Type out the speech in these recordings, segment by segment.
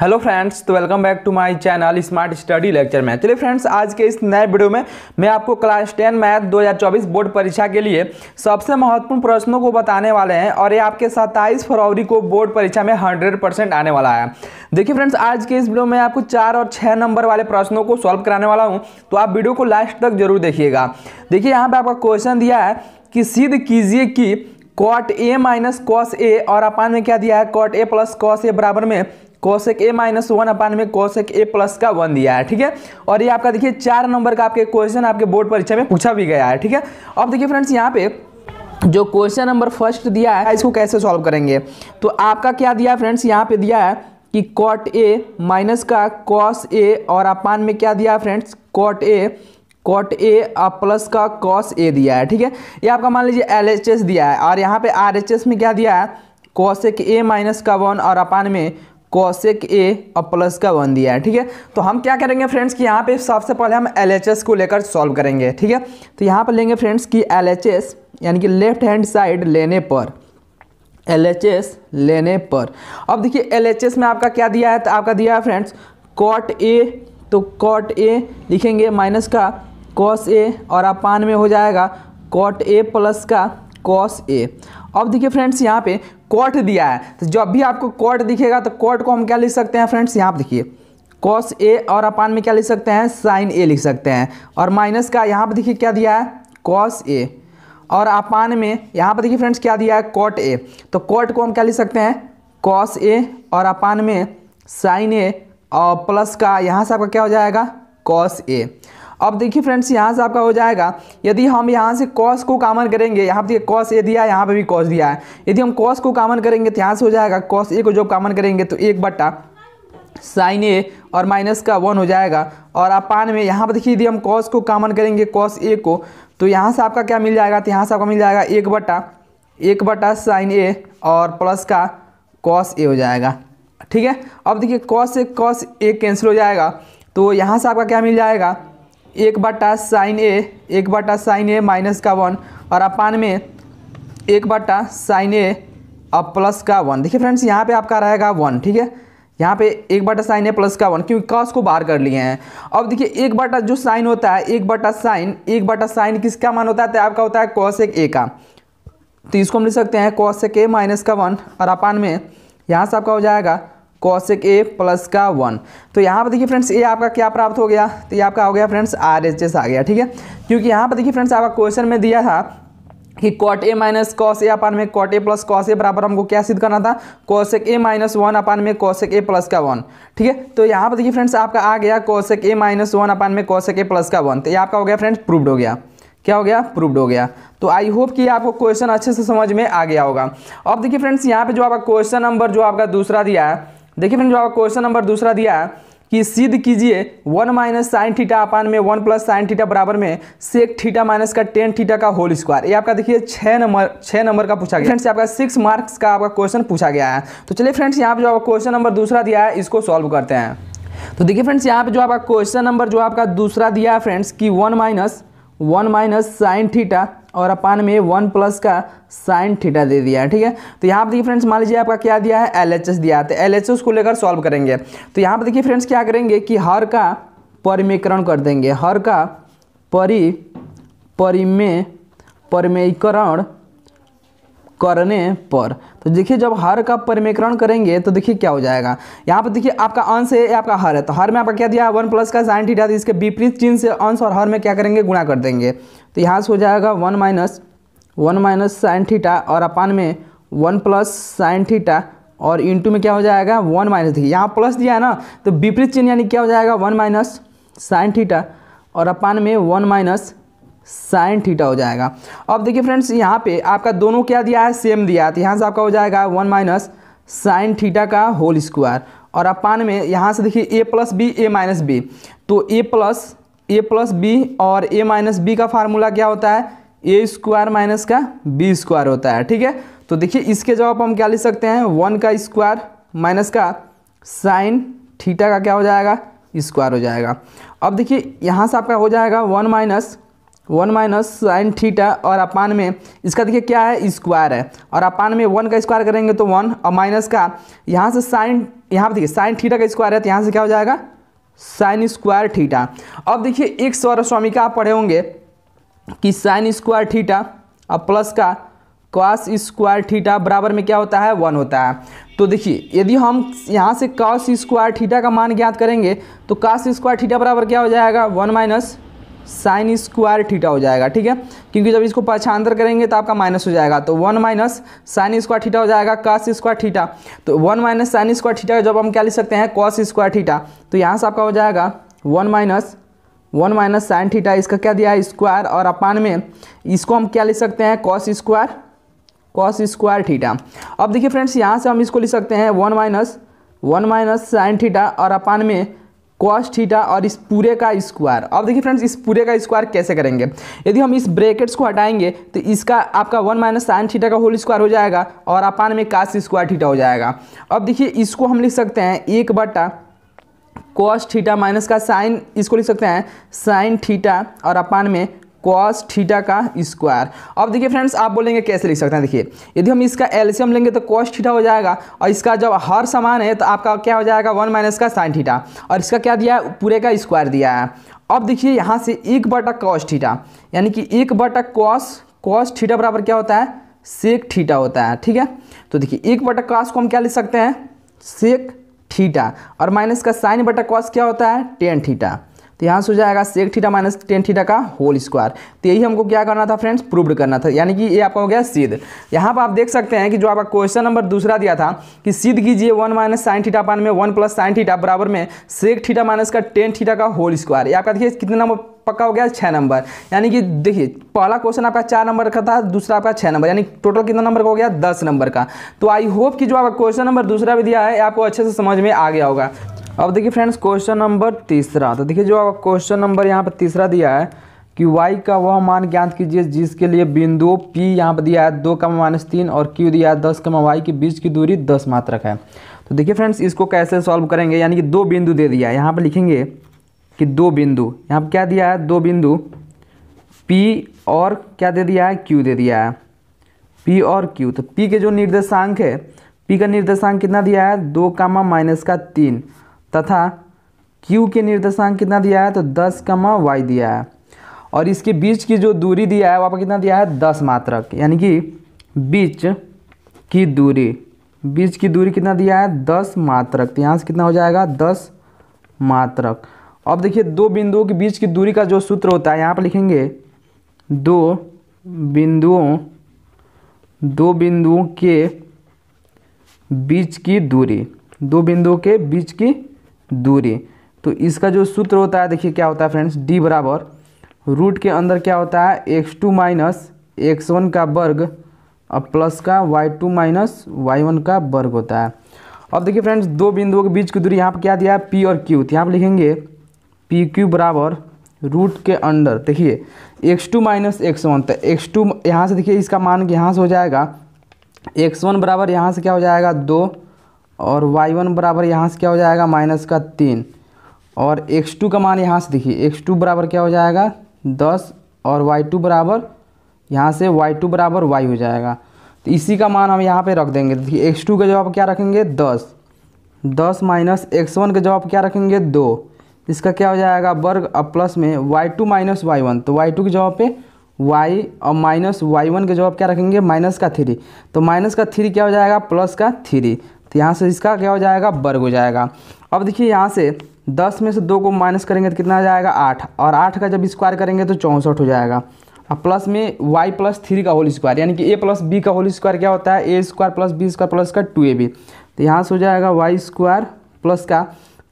hello friends तो welcome back to my channel Smart Study lecture में चलिए friends आज के इस नए वीडियो में मैं आपको क्लास टेन मैथ 2024 बोर्ड परीक्षा के लिए सबसे महत्वपूर्ण प्रश्नों को बताने वाले हैं और ये आपके 27 फरवरी को बोर्ड परीक्षा में 100 परसेंट आने वाला है देखिए फ्रेंड्स आज के इस वीडियो में आपको चार और छः नंबर वाले प्रश्नों को सॉल्व कराने वाला हूँ तो आप वीडियो को लास्ट तक जरूर देखिएगा देखिए यहाँ पर आपका क्वेश्चन दिया है कि सिद्ध कीजिए कि cot A minus cos A और अपान में क्या दिया है cot A plus cos A बराबर में cosec A minus one upon में कौशेक ए प्लस का वन दिया है ठीक है और ये आपका देखिए चार नंबर का आपके क्वेश्चन आपके बोर्ड परीक्षा में पूछा भी गया है ठीक है अब देखिए फ्रेंड्स यहाँ पे जो क्वेश्चन नंबर फर्स्ट दिया है इसको कैसे सॉल्व करेंगे तो आपका क्या दिया है फ्रेंड्स यहाँ पे दिया है कि कॉट ए माइनस का कॉस ए और अपान में क्या दिया है friends cot A cot A और प्लस का कॉस ए दिया है ठीक है ये आपका मान लीजिए एल दिया है और यहाँ पे आर में क्या दिया है कॉसेक ए माइनस का वन और अपान में कॉसेक ए और प्लस का वन दिया है ठीक है तो हम क्या करेंगे फ्रेंड्स कि यहाँ पे सबसे पहले हम एल को लेकर सॉल्व करेंगे ठीक है तो यहाँ पर लेंगे फ्रेंड्स कि एल यानी कि लेफ्ट हैंड साइड लेने पर एल लेने पर अब देखिए एल में आपका क्या दिया है तो आपका दिया है फ्रेंड्स कॉट ए तो कॉट ए लिखेंगे माइनस का कॉस ए और अपान में हो जाएगा कॉट ए प्लस का कॉस ए अब देखिए फ्रेंड्स यहाँ पे कॉट दिया है तो जब भी आपको कॉट दिखेगा तो कॉट को हम क्या लिख सकते हैं फ्रेंड्स यहाँ पर देखिए कॉस ए और अपान में क्या लिख सकते हैं साइन ए लिख सकते हैं और माइनस का यहाँ पर देखिए क्या दिया है कॉस ए और अपान में यहाँ पर देखिए फ्रेंड्स क्या दिया है कॉट ए तो कॉट को हम क्या लिख सकते हैं कॉस ए और अपान में साइन ए और प्लस का यहाँ से आपका क्या हो जाएगा कॉस ए अब देखिए फ्रेंड्स यहाँ से आपका हो जाएगा यदि हम यहाँ से कॉस को कामन करेंगे यहाँ पर देखिए कॉस ए दिया है यहाँ पर भी कॉस दिया है यदि हम कॉस को कामन करेंगे तो यहाँ से हो जाएगा कॉस ए को जब कामन करेंगे तो एक बट्टा साइन ए और माइनस का वन हो जाएगा और आप पान में यहाँ पर देखिए यदि हम कॉस को कामन करेंगे कॉस ए को तो यहाँ से आपका क्या मिल जाएगा तो यहाँ से आपका मिल जाएगा एक बट्टा एक बट्टा साइन ए और प्लस का कॉस ए हो जाएगा ठीक है अब देखिए cos A cos A cancel हो जाएगा तो यहाँ से आपका क्या मिल जाएगा एक बटा साइन ए एक बटा साइन ए माइनस का वन और अपान में एक बटा साइन ए और प्लस का वन देखिए फ्रेंड्स यहाँ पे आपका रहेगा वन ठीक है यहाँ पे एक बटा साइन ए प्लस का वन क्योंकि कॉस को बाहर कर लिए हैं अब देखिए एक बटा जो साइन होता है एक बटा साइन एक बटा साइन किसका मान होता है तो आपका होता है कॉस एक ए का तो इसको हम लिख सकते हैं कॉस एक ए माइनस का वन और अपान में यहाँ से आपका हो जाएगा कॉशिक ए प्लस का वन तो यहाँ पर देखिए फ्रेंड्स ये आपका क्या प्राप्त हो गया तो ये आपका हो गया फ्रेंड्स आर एच एस आ गया ठीक है क्योंकि यहाँ पर देखिए फ्रेंड्स आपका क्वेश्चन में दिया था कि cot A minus cos A upon में cot A plus cos A बराबर हमको क्या सिद्ध करना था cosec A minus one upon में कॉशेक ए प्लस का वन ठीक है तो यहाँ पर देखिए फ्रेंड्स आपका आ गया cosec A minus one upon में कॉशेक ए प्लस का वन तो ये आपका हो गया फ्रेंड्स प्रूवड हो गया क्या हो गया प्रूवड हो गया तो आई होप कि आपको क्वेश्चन अच्छे से समझ में आ गया होगा अब देखिए फ्रेंड्स यहाँ पे जो आपका क्वेश्चन नंबर जो आपका दूसरा दिया है देखिए फ्रेंड आपका क्वेश्चन नंबर दूसरा दिया कि सिद्ध कीजिए one minus sine theta upon में वन प्लस साइन थीटा बराबर में सेक थीटा माइनस का टेन थीटा का होल स्क्वायर ये आपका देखिए छः नंबर छः नंबर का पूछा गया फ्रेंड्स आपका सिक्स मार्क्स का आपका क्वेश्चन पूछा गया है तो चलिए फ्रेंड्स यहाँ पर जो आपका क्वेश्चन नंबर दूसरा दिया है इसको सॉल्व करते हैं तो देखिए फ्रेंड्स यहाँ पे जो आपका क्वेश्चन नंबर जो आपका दूसरा दिया है फ्रेंड्स कि one minus one minus sine theta और अपान में वन प्लस का साइन थीटा दे दिया है ठीक है तो यहाँ पर देखिए फ्रेंड्स मान लीजिए आपका क्या दिया है एल दिया है तो एल को लेकर सॉल्व करेंगे तो यहाँ पर देखिए फ्रेंड्स क्या करेंगे कि हर का परिमयकरण कर देंगे हर का परि परिमय परिमयकरण करने पर तो देखिए जब हर का परिमेकरण करेंगे तो देखिए क्या हो जाएगा यहाँ पर देखिए आपका अंश है आपका हर है तो हर में आपका क्या दिया है वन प्लस का साइन थीटा तो इसके विपरीत चिन्ह से अंश और हर में क्या करेंगे गुणा कर देंगे तो यहाँ से हो जाएगा one minus one minus sine theta और अपान में वन प्लस साइन थीटा और इंटू में क्या हो जाएगा वन माइनस देखिए यहाँ प्लस दिया है ना तो विपरीत चिन्ह यानी क्या हो जाएगा वन माइनस साइन थीटा और अपान में वन माइनस साइन थीटा हो जाएगा अब देखिए फ्रेंड्स यहाँ पे आपका दोनों क्या दिया है सेम दिया है तो यहाँ से आपका हो जाएगा वन माइनस साइन थीटा का होल स्क्वायर और आप पान में यहाँ से देखिए A plus B A minus B तो A plus A plus B और ए माइनस बी का फार्मूला क्या होता है ए स्क्वायर माइनस का बी स्क्वायर होता है ठीक है तो देखिए इसके जवाब हम क्या लिख सकते हैं वन का स्क्वायर माइनस का साइन थीटा का क्या हो जाएगा स्क्वायर हो जाएगा अब देखिए यहाँ से आपका हो जाएगा one minus one minus sine theta और अपान में इसका देखिए क्या है स्क्वायर है और अपान में वन का स्क्वायर करेंगे तो वन और माइनस का यहाँ से साइन यहाँ पर देखिए साइन थीटा का स्क्वायर है तो यहाँ से क्या हो जाएगा साइन स्क्वायर थीटा अब देखिए एक सौर स्वामिका आप पढ़े होंगे कि साइन स्क्वायर थीटा और प्लस का कॉस स्क्वायर थीटा बराबर में क्या होता है वन होता है तो देखिए यदि हम यहाँ से कॉस स्क्वायर थीटा का मान ज्ञात करेंगे तो कॉस स्क्वायर थीटा बराबर क्या हो जाएगा one minus sine square theta हो जाएगा ठीक है क्योंकि जब इसको पक्षांतर करेंगे तो आपका माइनस हो जाएगा तो one minus sine square theta हो जाएगा कॉस स्क्वायर ठीटा तो one minus sine square theta जब हम क्या लिख सकते हैं कॉस स्क्वायर ठीटा तो यहाँ से आपका हो जाएगा one minus one minus sine theta इसका क्या दिया है स्क्वायर और अपान में इसको हम क्या लिख सकते हैं cos square cos square theta अब देखिए फ्रेंड्स यहाँ से हम इसको लिख सकते हैं one minus one minus sine theta और अपान में कॉस थीटा और इस पूरे का स्क्वायर अब देखिए फ्रेंड्स इस पूरे का स्क्वायर कैसे करेंगे यदि हम इस ब्रेकेट्स को हटाएंगे तो इसका आपका वन माइनस साइन थीटा का होल स्क्वायर हो जाएगा और अपान में कास स्क्वायर थीटा हो जाएगा अब देखिए इसको हम लिख सकते हैं एक बटा कॉस थीटा माइनस का साइन इसको लिख सकते हैं साइन थीटा और अपान में कॉस थीटा का स्क्वायर अब देखिए फ्रेंड्स आप बोलेंगे कैसे लिख सकते हैं देखिए यदि हम इसका एल्सियम लेंगे तो कॉस थीटा हो जाएगा और इसका जब हर समान है तो आपका क्या हो जाएगा वन माइनस का साइन थीटा और इसका क्या दिया है पूरे का स्क्वायर दिया है अब देखिए यहाँ से एक बटा कॉस थीटा यानी कि एक बटा कॉस कॉस थीटा बराबर क्या होता है सेक थीटा होता है ठीक है तो देखिए एक बटा कॉस को हम क्या लिख सकते हैं सेक थीटा और माइनस का साइन बटा कॉस क्या होता है टेन थीटा तो यहाँ से हो जाएगा sec theta minus tan theta का होल स्क्वायर तो यही हमको क्या करना था फ्रेंड्स प्रूव्ड करना था यानी कि ये आपका हो गया सिद्ध यहाँ पर आप देख सकते हैं कि जो आपका क्वेश्चन नंबर दूसरा दिया था कि सिद्ध कीजिए वन माइनस साइन थीटा पान में वन प्लस साइन थीटा बराबर में सेक थीटा माइनस का टेन थीटा का होल स्क्वायर ये आपका देखिए कितना नंबर पक्का हो गया छः नंबर यानी कि देखिए पहला क्वेश्चन आपका चार नंबर का था दूसरा आपका छः नंबर यानी टोटल कितना नंबर का हो गया दस नंबर का तो आई होप कि जो आपका क्वेश्चन नंबर दूसरा भी दिया है आपको अच्छे से समझ में आ गया होगा अब देखिए फ्रेंड्स क्वेश्चन नंबर तीसरा तो देखिए जो क्वेश्चन नंबर यहाँ पर तीसरा दिया है कि y का वह मान ज्ञात कीजिए जिसके लिए बिंदु p यहाँ पर दिया है दो कमा माइनस तीन और q दिया है दस कमा वाई के बीच की दूरी दस मात्रक है तो देखिए फ्रेंड्स इसको कैसे सॉल्व करेंगे यानी कि दो बिंदु दे दिया है यहाँ पर लिखेंगे कि दो बिंदु यहाँ पर क्या दिया है दो बिंदु p और क्या दे दिया है क्यू दे दिया है पी और क्यू तो पी के जो निर्देशांक है पी का निर्देशांक कितना दिया है दो कामा माइनस का तीन तथा क्यू के निर्देशांक कितना दिया है तो दस कमा वाई दिया है और इसके बीच की जो दूरी दिया है वहाँ पर कितना दिया है दस मात्रक यानी कि बीच की दूरी बीच की दूरी कितना दिया है दस मात्रक तो यहाँ से कितना हो जाएगा दस मात्रक अब देखिए दो बिंदुओं के बीच की दूरी का जो सूत्र होता है यहाँ पर लिखेंगे दो बिंदुओं दो बिंदुओं के बीच की दूरी दो बिंदुओं के बीच की दूरी तो इसका जो सूत्र होता है देखिए क्या होता है फ्रेंड्स डी बराबर रूट के अंदर क्या होता है X two minus X one का वर्ग और प्लस का Y two minus Y one का वर्ग होता है अब देखिए फ्रेंड्स दो बिंदुओं के बीच की दूरी यहाँ पर क्या दिया है पी और क्यू तो यहाँ पर लिखेंगे पी क्यू बराबर रूट के अंडर देखिए X two minus X one तो एक्स टू यहाँ से देखिए इसका मान यहाँ से हो जाएगा एक्स वन बराबर यहाँ से क्या हो जाएगा दो और वाई वन बराबर यहाँ से क्या हो जाएगा माइनस का तीन और एक्स टू का मान यहाँ से देखिए एक्स टू बराबर क्या हो जाएगा दस और वाई टू बराबर यहाँ से वाई टू बराबर वाई हो जाएगा तो इसी का मान हम यहाँ पे रख देंगे तो देखिए एक्स टू का जवाब क्या रखेंगे दस दस माइनस एक्स वन का जवाब क्या रखेंगे दो इसका क्या हो जाएगा वर्ग अब प्लस में Y two minus Y one तो वाई टू के जवाब पे वाई और माइनस वाई वन के जवाब क्या रखेंगे माइनस का थ्री तो माइनस का थ्री क्या हो जाएगा प्लस का थ्री तो यहाँ से इसका क्या हो जाएगा वर्ग हो जाएगा अब देखिए यहाँ से दस में से दो को माइनस करेंगे तो कितना हो जाएगा आठ और आठ का जब स्क्वायर करेंगे तो चौंसठ हो जाएगा और प्लस में वाई प्लस थ्री का होल स्क्वायर यानी कि ए प्लस बी का होल स्क्वायर क्या होता है A square plus B square plus का टू ए बी तो यहाँ से हो जाएगा वाई स्क्वायर प्लस का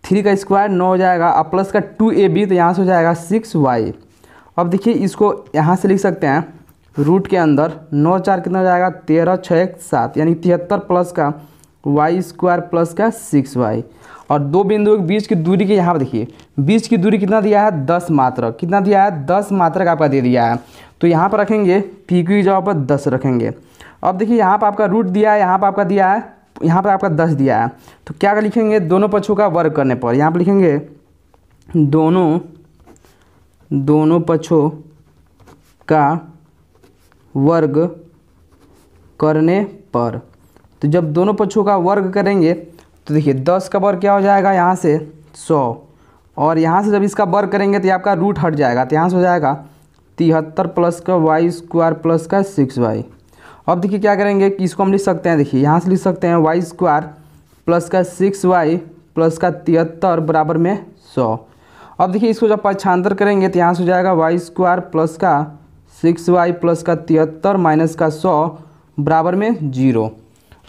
थ्री का स्क्वायर नौ हो जाएगा और प्लस का टू ए बी तो यहाँ से हो जाएगा सिक्स वाई अब देखिए इसको यहाँ से लिख सकते हैं रूट के अंदर नौ चार कितना हो जाएगा तेरह छः एक सात यानी तिहत्तर प्लस का वाई स्क्वायर प्लस का सिक्स वाई और दो बिंदुओं के बीच की दूरी के यहाँ पर देखिए बीच की दूरी कितना दिया है दस मात्र कितना दिया है दस मात्र का आपका दे दिया है तो यहाँ पर रखेंगे पी क्यू की जगह पर दस रखेंगे अब देखिए यहाँ पर आपका रूट दिया है यहाँ पर आपका दिया है यहाँ पर आपका दस दिया है तो क्या लिखेंगे दोनों पक्षों का वर्ग करने पर यहाँ पर लिखेंगे दोनों दोनों पक्षों का वर्ग करने पर तो जब दोनों पक्षों का वर्ग करेंगे तो देखिए दस का वर्ग क्या हो जाएगा यहाँ से सौ और यहाँ से जब इसका वर्ग करेंगे तो आपका रूट हट जाएगा तो यहाँ से हो जाएगा तिहत्तर प्लस का वाई स्क्वायर प्लस का सिक्स वाई अब देखिए क्या करेंगे कि इसको हम लिख सकते हैं देखिए यहाँ से लिख सकते हैं वाई स्क्वायर प्लस का सिक्स वाई प्लस का तिहत्तर बराबर में सौ अब देखिए इसको जब पक्षांतर करेंगे तो यहाँ से हो जाएगा वाई स्क्वायर प्लस का सिक्स वाई प्लस का तिहत्तर माइनस का सौ बराबर में जीरो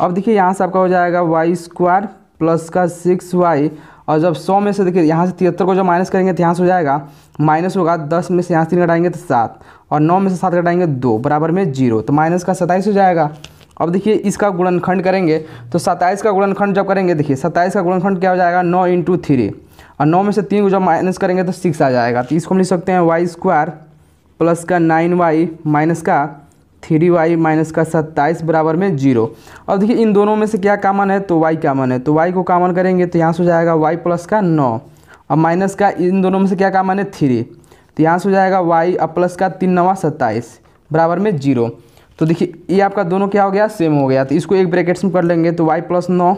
अब देखिए यहाँ से आपका हो जाएगा वाई स्क्वायर प्लस का सिक्स वाई और जब सौ में से देखिए यहाँ से तिहत्तर को जब माइनस करेंगे तो यहाँ से हो जाएगा माइनस होगा दस में से यहाँ से तीन कटाएंगे तो सात और नौ में से सात कटाएंगे दो बराबर में जीरो तो माइनस का सत्ताईस हो जाएगा अब देखिए इसका गुणनखंड करेंगे तो सत्ताईस का गुणनखंड जब करेंगे देखिए सत्ताईस का गुणनखंड क्या हो जाएगा नौ इंटू थ्री और नौ में से तीन को जब माइनस करेंगे तो सिक्स आ जाएगा तो इसको हम लिख सकते हैं वाई स्क्वायर प्लस का नाइन वाई माइनस का थ्री वाई माइनस का सत्ताईस बराबर में जीरो अब देखिए इन दोनों में से क्या कामन है तो वाई कामन है तो वाई को कामन करेंगे तो यहाँ से हो जाएगा वाई प्लस का नौ और माइनस का इन दोनों में से क्या कामन है थ्री तो यहाँ से हो जाएगा वाई और प्लस का तीन नवा सत्ताईस बराबर में जीरो तो देखिए ये आपका दोनों क्या हो गया सेम हो गया तो इसको एक ब्रैकेट्स में कर लेंगे तो वाई प्लस नौ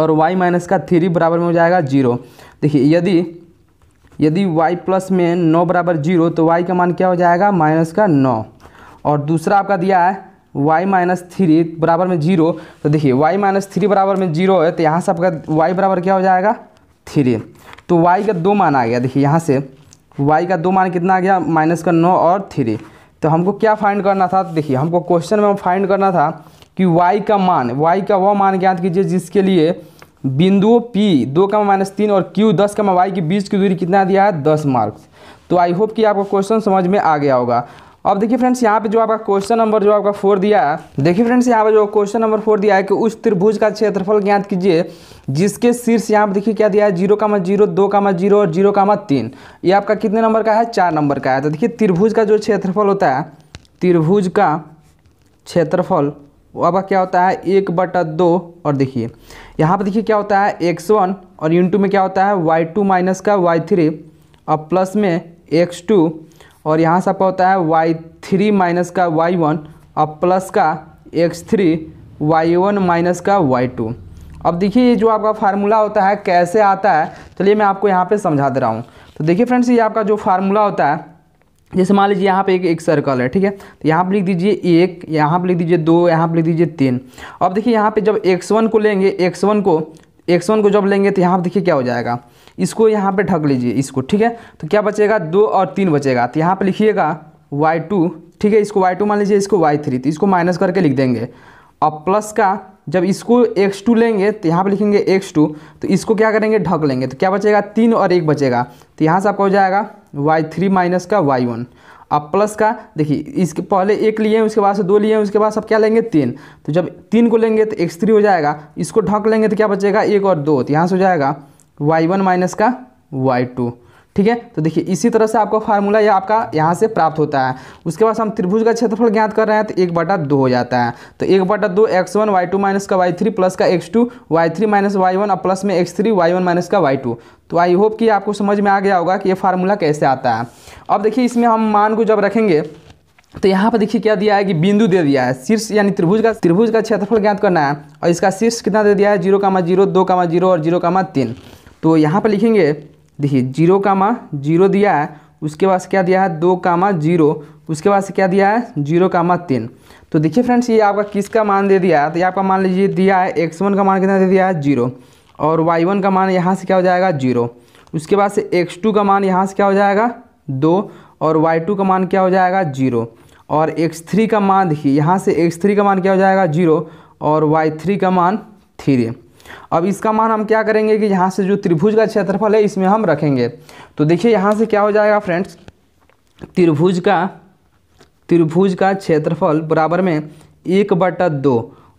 और वाई माइनस का थ्री बराबर में हो जाएगा जीरो देखिए यदि यदि वाई प्लस में नौ बराबर जीरो तो वाई का मान क्या हो जाएगा माइनस का नौ और दूसरा आपका दिया है y माइनस थ्री बराबर में जीरो तो देखिए y माइनस थ्री बराबर में जीरो है तो यहाँ से आपका y बराबर क्या हो जाएगा थ्री तो y का दो मान आ गया देखिए यहाँ से y का दो मान कितना आ गया माइनस का नौ और थ्री तो हमको क्या फाइंड करना था देखिए हमको क्वेश्चन में फाइंड करना था कि y का मान y का वह मान ज्ञात कीजिए जिसके लिए बिंदु P दो का माइनस तीन और Q दस का वाई के बीच की दूरी कितना दिया है दस मार्क्स तो आई होप कि आपको क्वेश्चन समझ में आ गया होगा अब देखिए फ्रेंड्स यहाँ पे जो आपका क्वेश्चन नंबर जो आपका फोर दिया है देखिए फ्रेंड्स यहाँ पे जो क्वेश्चन नंबर फोर दिया है कि उस त्रिभुज का क्षेत्रफल ज्ञात कीजिए जिसके शीर्ष यहाँ पे देखिए क्या दिया है जीरो मत जीरो दो मत जीरो और जीरो मत तीन ये आपका कितने नंबर का है चार नंबर का है तो देखिए त्रिभुज का जो क्षेत्रफल होता है त्रिभुज का क्षेत्रफल वो आपका क्या होता है एक बटा दो और देखिए यहाँ पर देखिए क्या होता है एक्स वन और यून टू में क्या होता है वाई टू माइनस का वाई थ्री और प्लस में एक्स टू और यहाँ से आपका होता है वाई थ्री माइनस का वाई वन और प्लस का X three Y one minus का वाई टू अब देखिए ये जो आपका फार्मूला होता है कैसे आता है चलिए मैं आपको यहाँ पे समझा दे रहा हूँ तो देखिए फ्रेंड्स ये आपका जो फार्मूला होता है जैसे मान लीजिए यहाँ पे एक एक सर्कल है ठीक है तो यहाँ पर लिख दीजिए एक यहाँ पर लिख दीजिए दो यहाँ पर लिख दीजिए तीन अब देखिए यहाँ पर जब एक्स वन को लेंगे एक्स वन को एक्स वन को जब लेंगे तो यहाँ पर देखिए क्या हो जाएगा इसको यहाँ पे ढक लीजिए इसको ठीक है तो क्या बचेगा दो और तीन बचेगा तो यहाँ पर लिखिएगा वाई टू ठीक है इसको वाई टू मान लीजिए इसको वाई थ्री तो इसको माइनस करके लिख देंगे और प्लस का जब इसको एक्स टू लेंगे तो यहाँ पर लिखेंगे एक्स टू तो इसको क्या करेंगे ढक लेंगे तो क्या बचेगा तीन और एक बचेगा तो यहाँ से आपका हो जाएगा वाई थ्री माइनस का वाई वन अब प्लस का देखिए इसके पहले एक लिए हैं उसके बाद से दो लिए हैं उसके बाद सब क्या लेंगे तीन तो जब तीन को लेंगे तो एक्स थ्री हो जाएगा इसको ढक लेंगे तो क्या बचेगा एक और दो तो यहाँ से हो जाएगा वाई वन माइनस का वाई टू ठीक है तो देखिए इसी तरह से आपका फार्मूला या आपका यहाँ से प्राप्त होता है उसके बाद हम त्रिभुज का क्षेत्रफल ज्ञात कर रहे हैं तो एक बटा दो हो जाता है तो एक बटा दो X one Y two minus का वाई थ्री प्लस का X two Y three minus Y one और प्लस में X three Y one minus का वाई टू तो आई होप कि आपको समझ में आ गया होगा कि ये फार्मूला कैसे आता है अब देखिए इसमें हम मान को जब रखेंगे तो यहाँ पर देखिए क्या दिया है कि बिंदु दे दिया है शीर्ष यानी त्रिभुज का त्रिभुज का क्षेत्रफल ज्ञात करना है और इसका शीर्ष कितना दे दिया है जीरो कामा जीरो दो मा जीरो और जीरो कामा तीन तो यहाँ पर लिखेंगे देखिए जीरो कामा जीरो दिया है उसके बाद क्या दिया है दो कामा जीरो उसके बाद से क्या दिया है जीरो कामा तीन तो देखिए फ्रेंड्स ये आपका किसका मान दे दिया है तो यहाँ आपका मान लीजिए दिया है एक्स वन का मान कितना दे दिया है जीरो और वाई वन का मान यहाँ से क्या हो जाएगा जीरो उसके बाद से एक्स टू का मान यहाँ से क्या हो जाएगा दो और वाई टू का मान क्या हो जाएगा जीरो और एक्स थ्री का मान देखिए यहाँ से एक्स थ्री का मान क्या हो जाएगा जीरो और वाई थ्री का मान थ्री अब इसका मान हम क्या करेंगे कि यहाँ से जो त्रिभुज का क्षेत्रफल है इसमें हम रखेंगे तो देखिए यहाँ से क्या हो जाएगा फ्रेंड्स त्रिभुज का त्रिभुज का क्षेत्रफल बराबर में एक बटा दो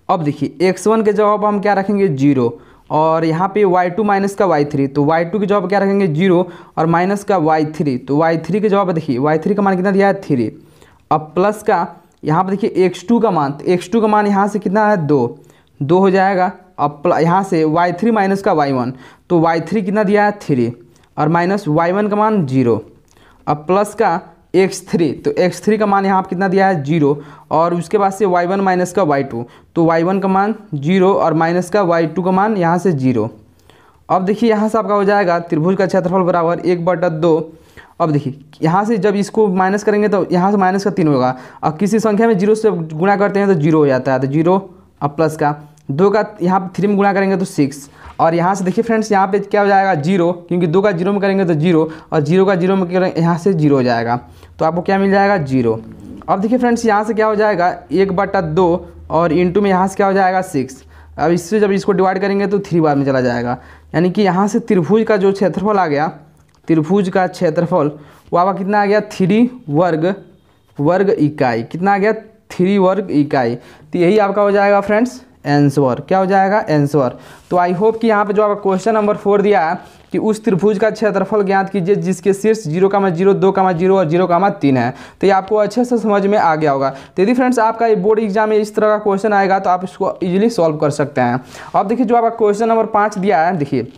अब देखिए एक्स वन के जवाब हम क्या रखेंगे जीरो और यहाँ पे y2 माइनस का y3 तो y2 के जवाब क्या रखेंगे जीरो और माइनस का y3 तो y3 के जवाब देखिए y3 का मान कितना दिया है थ्री अब प्लस का यहाँ पे देखिए x2 का मान तो x2 का मान यहाँ से कितना है दो दो हो जाएगा अब यहाँ से वाई थ्री माइनस का वाई वन तो वाई थ्री कितना दिया है थ्री और माइनस वाई वन का मान जीरो और प्लस का एक्स थ्री तो एक्स थ्री का मान यहाँ पर कितना दिया है जीरो और उसके बाद से वाई वन माइनस का वाई टू तो वाई वन का मान जीरो और माइनस का वाई टू का मान यहाँ से जीरो अब देखिए यहाँ से आपका हो जाएगा त्रिभुज का क्षेत्रफल बराबर एक बटा दो अब देखिए यहाँ से जब इसको माइनस करेंगे तो यहाँ से माइनस का तीन होगा और किसी संख्या में जीरो से गुणा करते हैं तो जीरो हो जाता है तो जीरो और प्लस का दो का यहाँ पर थ्री में गुणा करेंगे तो सिक्स और यहाँ से देखिए फ्रेंड्स यहाँ पे क्या हो जाएगा जीरो क्योंकि दो का जीरो में करेंगे तो जीरो और जीरो का जीरो में करेंगे यहाँ से जीरो हो जाएगा तो आपको क्या मिल जाएगा जीरो अब देखिए फ्रेंड्स यहाँ से क्या हो जाएगा एक बटा दो और इंटू में यहाँ से क्या हो जाएगा सिक्स अब इससे जब इसको डिवाइड करेंगे तो थ्री बार में चला जाएगा यानी कि यहाँ से त्रिभुज का जो क्षेत्रफल आ गया त्रिभुज का क्षेत्रफल वो आपका कितना आ गया थ्री वर्ग वर्ग इकाई कितना आ गया थ्री वर्ग इकाई तो यही आपका हो जाएगा फ्रेंड्स एंसवर क्या हो जाएगा एंसवर तो आई होप कि यहाँ पे जो आपका क्वेश्चन नंबर फोर दिया है कि उस त्रिभुज का क्षेत्रफल ज्ञात कीजिए जिसके शीर्ष जीरो कामा जीरो दो कामा जीरो और जीरो कामा तीन है तो ये आपको अच्छे से समझ में आ गया होगा तो यदि फ्रेंड्स आपका ये बोर्ड एग्जाम में इस तरह का क्वेश्चन आएगा तो आप इसको ईजिली सॉल्व कर सकते हैं अब देखिए जो आपका क्वेश्चन नंबर पाँच दिया है देखिए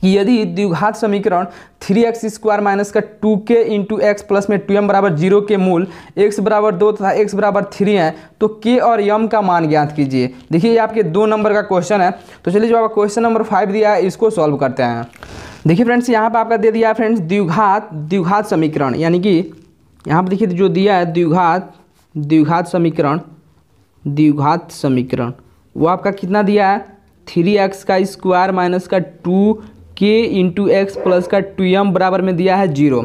कि यदि द्विघात समीकरण थ्री एक्स स्क्वायर माइनस का टू के इंटू एक्स प्लस में टू एम बराबर जीरो के मूल एक्स बराबर दो तथा एक्स बराबर थ्री है तो के और यम का मान ज्ञात कीजिए देखिए ये आपके दो नंबर का क्वेश्चन है तो चलिए जो आपका क्वेश्चन नंबर फाइव दिया है इसको सॉल्व करते हैं देखिए फ्रेंड्स यहाँ पर आपका दे दिया है फ्रेंड्स द्विघात द्विघात समीकरण यानी कि यहाँ पर देखिए जो दिया है द्विघात द्विघात समीकरण द्विघात समीकरण वो आपका कितना दिया है थ्री एक्स का स्क्वायर माइनस का टू के इंटू एक्स प्लस का टू एम बराबर में दिया है जीरो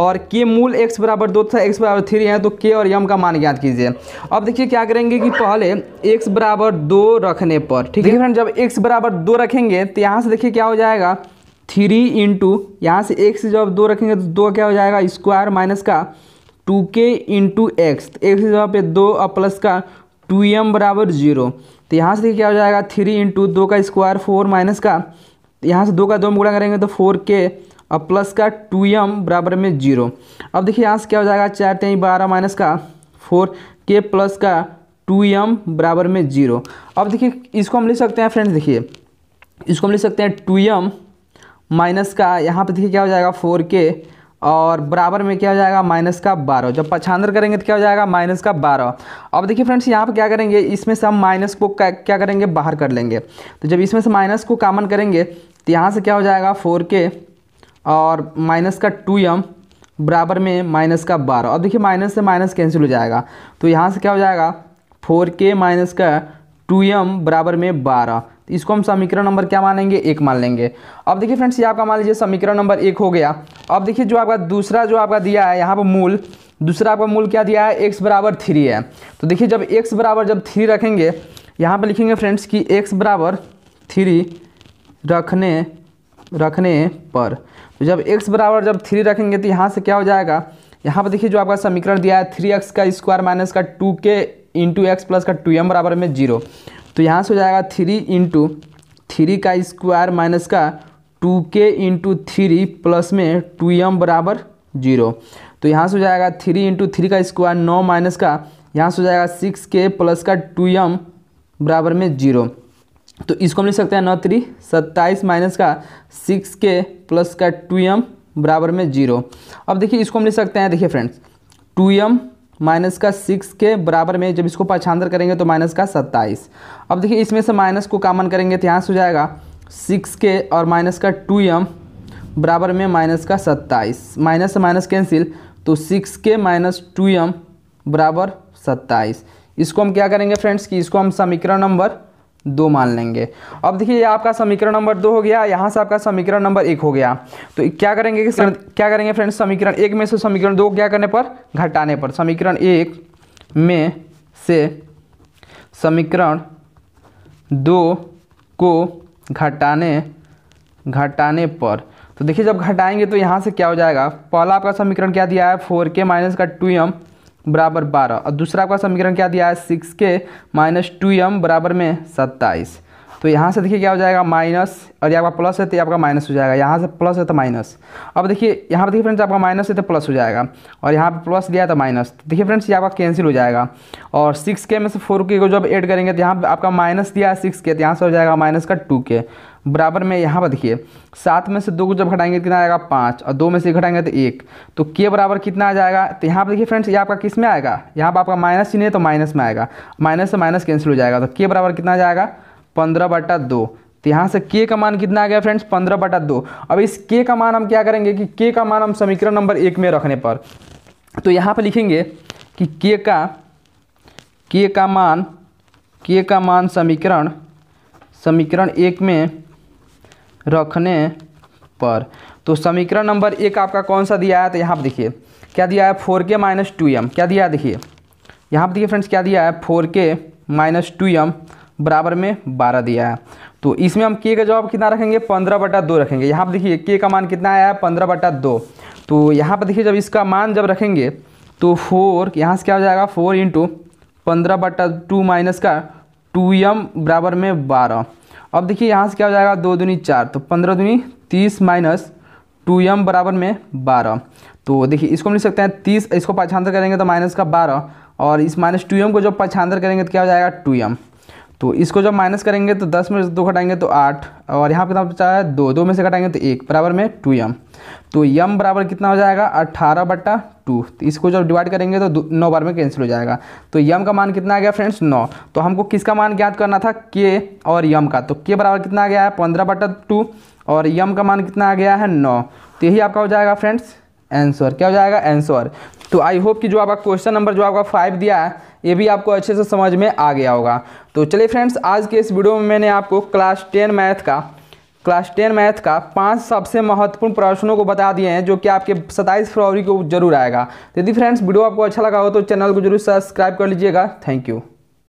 और के मूल एक्स बराबर दो था एक्स बराबर थ्री है तो के और यम का मान ज्ञात कीजिए अब देखिए क्या करेंगे कि पहले एक्स बराबर दो रखने पर ठीक है फ्रेंड जब एक्स बराबर दो रखेंगे तो यहाँ से देखिए क्या हो जाएगा थ्री इंटू यहाँ से एक्स जब दो रखेंगे तो दो क्या हो जाएगा स्क्वायर माइनस का टू के इंटू एक्स एक्स जगह पे दो और प्लस का टू एम बराबर जीरो तो यहाँ से क्या हो जाएगा थ्री इंटू दो का स्क्वायर फोर माइनस का यहाँ से दो का दो में गुणा करेंगे तो फोर के और प्लस का टू एम बराबर में जीरो अब देखिए यहाँ से क्या हो जाएगा चार तेईस बारह माइनस का फोर के प्लस का टू एम बराबर में जीरो अब देखिए इसको हम लिख सकते हैं फ्रेंड्स देखिए इसको हम लिख सकते हैं टू एम माइनस का यहाँ पर देखिए क्या हो जाएगा फोर के और बराबर में क्या हो जाएगा माइनस का बारह जब पछांदर करेंगे तो क्या हो जाएगा माइनस का बारह अब देखिए फ्रेंड्स यहाँ पर क्या करेंगे इसमें से हम माइनस को क्या करेंगे बाहर कर लेंगे तो जब इसमें से माइनस को कामन करेंगे तो यहाँ से क्या हो जाएगा फोर के और माइनस का टू एम बराबर में माइनस का बारह और देखिए माइनस से माइनस कैंसिल हो जाएगा तो यहाँ से क्या हो जाएगा फोर के माइनस का टू एम बराबर में बारह तो इसको हम समीकरण नंबर क्या मानेंगे एक मान लेंगे अब देखिए फ्रेंड्स ये आपका मान लीजिए समीकरण नंबर एक हो गया अब देखिए जो आपका दूसरा जो आपका दिया है यहाँ पर मूल दूसरा आपका मूल क्या दिया है एक्स बराबर थ्री है तो देखिए जब एक्स बराबर जब थ्री रखेंगे यहाँ पर लिखेंगे फ्रेंड्स कि एक्स बराबर थ्री रखने रखने पर तो जब x बराबर जब थ्री रखेंगे तो यहाँ से क्या हो जाएगा यहाँ पर देखिए जो आपका समीकरण दिया है थ्री एक्स का स्क्वायर माइनस का टू के इंटू एक्स प्लस का टू एम बराबर में जीरो तो यहाँ से हो जाएगा थ्री इंटू थ्री का स्क्वायर माइनस का टू के इंटू थ्री प्लस में टू एम बराबर जीरो तो यहाँ से हो जाएगा थ्री इंटू थ्री का स्क्वायर नौ माइनस का यहाँ से हो जाएगा सिक्स के प्लस का टू एम बराबर में जीरो तो इसको हम लिख सकते हैं नौ थ्री सत्ताईस माइनस का सिक्स के प्लस का टू एम बराबर में जीरो अब देखिए इसको हम लिख सकते हैं देखिए फ्रेंड्स टू एम माइनस का सिक्स के बराबर में जब इसको पाछांतर करेंगे तो माइनस का सत्ताईस अब देखिए इसमें से माइनस को कामन करेंगे तो यहाँ से हो जाएगा सिक्स के और माइनस का टू एम बराबर में माइनस का सत्ताईस माइनस से माइनस कैंसिल तो सिक्स के माइनस टू एम बराबर सत्ताईस इसको हम क्या करेंगे फ्रेंड्स कि इसको हम समीकरण नंबर दो मान लेंगे अब देखिए ये आपका समीकरण नंबर दो हो गया यहाँ से आपका समीकरण नंबर एक हो गया तो क्या करेंगे कि क्या करेंगे फ्रेंड्स समीकरण एक में से समीकरण दो क्या करने पर घटाने पर समीकरण एक में से समीकरण दो को घटाने घटाने पर तो देखिए जब घटाएंगे तो यहाँ से क्या हो जाएगा पहला आपका समीकरण क्या दिया है फोर के माइनस का टू एम बराबर बारह और दूसरा आपका समीकरण क्या दिया है सिक्स के माइनस टू एम बराबर में सत्ताईस तो यहाँ से देखिए क्या हो जाएगा माइनस और ये आपका प्लस है तो आपका माइनस हो जाएगा यहाँ से प्लस है तो माइनस अब देखिए यहाँ पर देखिए फ्रेंड्स आपका माइनस है तो प्लस हो जाएगा और यहाँ पर प्लस दिया तो माइनस तो देखिए फ्रेंड्स ये आपका कैंसिल हो जाएगा और सिक्स के में से फोर के को जब एड करेंगे तो यहाँ पर आपका माइनस दिया है सिक्स के तो यहाँ से हो जाएगा माइनस का टू के बराबर में यहाँ पर देखिए सात में से दो को जब घटाएंगे तो कितना आएगा पाँच और दो में से घटाएंगे तो एक तो के बराबर कितना आ जाएगा तो यहाँ पर देखिए फ्रेंड्स ये आपका किस में आएगा यहाँ पर आपका माइनस ही है तो माइनस में आएगा माइनस से माइनस कैंसिल हो जाएगा तो के बराबर कितना आ जाएगा पंद्रह बटा दो तो यहाँ से के का मान कितना आ गया फ्रेंड्स पंद्रह बटा दो अब इस के का मान हम क्या करेंगे कि के का मान हम समीकरण नंबर एक में रखने पर तो यहाँ पर लिखेंगे कि के का के का मान के का मान समीकरण समीकरण एक में रखने पर तो समीकरण नंबर एक आपका कौन सा दिया है तो यहाँ पर देखिए क्या दिया है फोर के माइनस टू एम क्या दिया है देखिए यहाँ पर देखिए फ्रेंड्स क्या दिया है फोर के माइनस टू एम बराबर में बारह दिया है तो इसमें हम के का जवाब कितना रखेंगे पंद्रह बटा दो रखेंगे यहाँ पर देखिए के का मान कितना आया है पंद्रह बटा दो तो यहाँ पर देखिए जब इसका मान जब रखेंगे तो फोर यहाँ से क्या हो जाएगा फोर इंटू पंद्रह बटा टू माइनस का टू एम बराबर में बारह अब देखिए यहाँ से क्या हो जाएगा दो दूनी चार तो पंद्रह दूनी तीस माइनस टू एम बराबर में बारह तो देखिए इसको हम लिख सकते हैं तीस इसको पाछांतर करेंगे तो माइनस का बारह और इस माइनस टू एम को जब पछांतर करेंगे तो क्या हो जाएगा टू एम तो इसको जब माइनस करेंगे तो दस में दो घटाएंगे तो आठ और यहाँ पर कितना बचा है दो दो में से घटाएंगे तो एक बराबर में टू यम तो यम बराबर कितना हो जाएगा अट्ठारह बट्टा टू तो इसको जब डिवाइड करेंगे तो नौ बार में कैंसिल हो जाएगा तो यम का मान कितना आ गया फ्रेंड्स नौ तो हमको किसका मान ज्ञात करना था के और यम का तो के बराबर कितना आ गया है पंद्रह बट्टा टू और यम का मान कितना आ गया है नौ तो यही आपका हो जाएगा फ्रेंड्स एंसर क्या हो जाएगा एंसर तो आई होप कि जो आपका क्वेश्चन नंबर जो आपका फाइव दिया है ये भी आपको अच्छे से समझ में आ गया होगा तो चलिए फ्रेंड्स आज के इस वीडियो में मैंने आपको क्लास टेन मैथ का क्लास टेन मैथ का पांच सबसे महत्वपूर्ण प्रश्नों को बता दिए हैं जो कि आपके 27 फरवरी को जरूर आएगा यदि फ्रेंड्स वीडियो आपको अच्छा लगा हो तो चैनल को जरूर सब्सक्राइब कर लीजिएगा थैंक यू